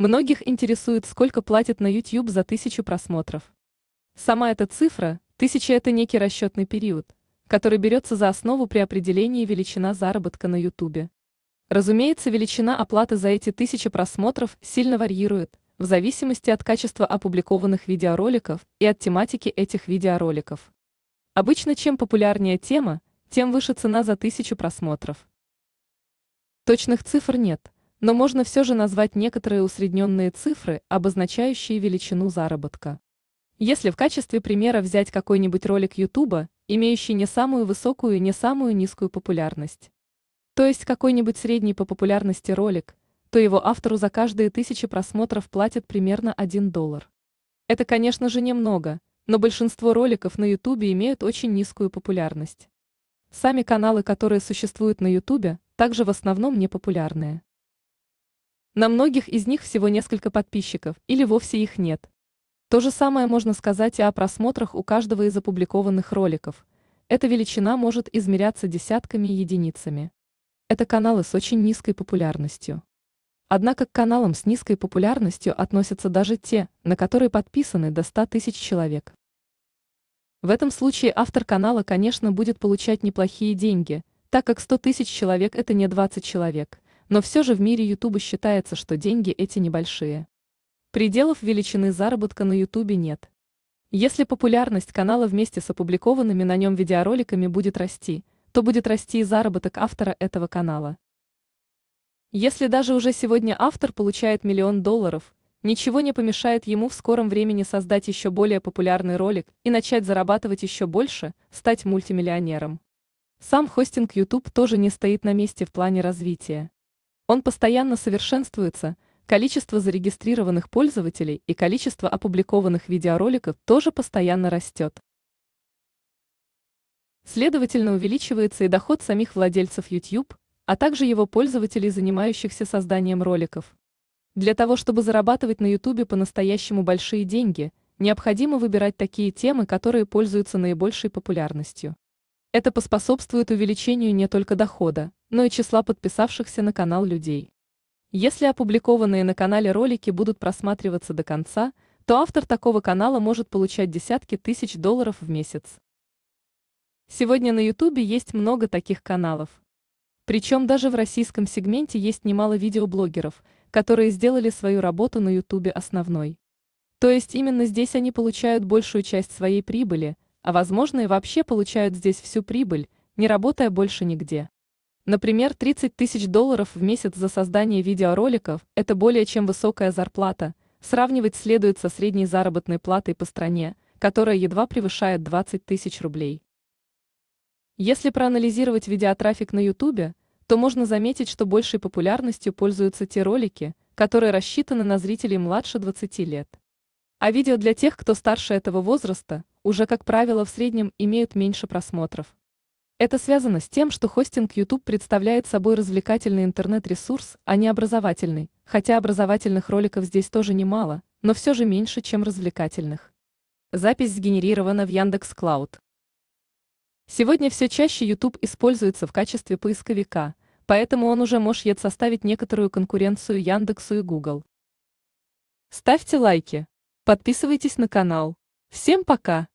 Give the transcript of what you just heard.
Многих интересует, сколько платят на YouTube за тысячу просмотров. Сама эта цифра, тысяча это некий расчетный период, который берется за основу при определении величина заработка на YouTube. Разумеется, величина оплаты за эти тысячи просмотров сильно варьирует, в зависимости от качества опубликованных видеороликов и от тематики этих видеороликов. Обычно чем популярнее тема, тем выше цена за тысячу просмотров. Точных цифр нет – но можно все же назвать некоторые усредненные цифры, обозначающие величину заработка. Если в качестве примера взять какой-нибудь ролик YouTube, имеющий не самую высокую и не самую низкую популярность, то есть какой-нибудь средний по популярности ролик, то его автору за каждые тысячи просмотров платят примерно 1 доллар. Это, конечно же, немного, но большинство роликов на YouTube имеют очень низкую популярность. Сами каналы, которые существуют на YouTube, также в основном не популярные. На многих из них всего несколько подписчиков или вовсе их нет. То же самое можно сказать и о просмотрах у каждого из опубликованных роликов. Эта величина может измеряться десятками единицами. Это каналы с очень низкой популярностью. Однако к каналам с низкой популярностью относятся даже те, на которые подписаны до 100 тысяч человек. В этом случае автор канала, конечно, будет получать неплохие деньги, так как 100 тысяч человек – это не 20 человек – но все же в мире Ютуба считается, что деньги эти небольшие. Пределов величины заработка на Ютубе нет. Если популярность канала вместе с опубликованными на нем видеороликами будет расти, то будет расти и заработок автора этого канала. Если даже уже сегодня автор получает миллион долларов, ничего не помешает ему в скором времени создать еще более популярный ролик и начать зарабатывать еще больше, стать мультимиллионером. Сам хостинг YouTube тоже не стоит на месте в плане развития. Он постоянно совершенствуется, количество зарегистрированных пользователей и количество опубликованных видеороликов тоже постоянно растет. Следовательно, увеличивается и доход самих владельцев YouTube, а также его пользователей, занимающихся созданием роликов. Для того, чтобы зарабатывать на YouTube по-настоящему большие деньги, необходимо выбирать такие темы, которые пользуются наибольшей популярностью. Это поспособствует увеличению не только дохода, но и числа подписавшихся на канал людей. Если опубликованные на канале ролики будут просматриваться до конца, то автор такого канала может получать десятки тысяч долларов в месяц. Сегодня на Ютубе есть много таких каналов. Причем даже в российском сегменте есть немало видеоблогеров, которые сделали свою работу на Ютубе основной. То есть именно здесь они получают большую часть своей прибыли – а возможно и вообще получают здесь всю прибыль, не работая больше нигде. Например, 30 тысяч долларов в месяц за создание видеороликов – это более чем высокая зарплата, сравнивать следует со средней заработной платой по стране, которая едва превышает 20 тысяч рублей. Если проанализировать видеотрафик на YouTube, то можно заметить, что большей популярностью пользуются те ролики, которые рассчитаны на зрителей младше 20 лет. А видео для тех, кто старше этого возраста, уже, как правило, в среднем имеют меньше просмотров. Это связано с тем, что хостинг YouTube представляет собой развлекательный интернет-ресурс, а не образовательный, хотя образовательных роликов здесь тоже немало, но все же меньше, чем развлекательных. Запись сгенерирована в Яндекс Клауд. Сегодня все чаще YouTube используется в качестве поисковика, поэтому он уже может составить некоторую конкуренцию Яндексу и Google. Ставьте лайки. Подписывайтесь на канал. Всем пока!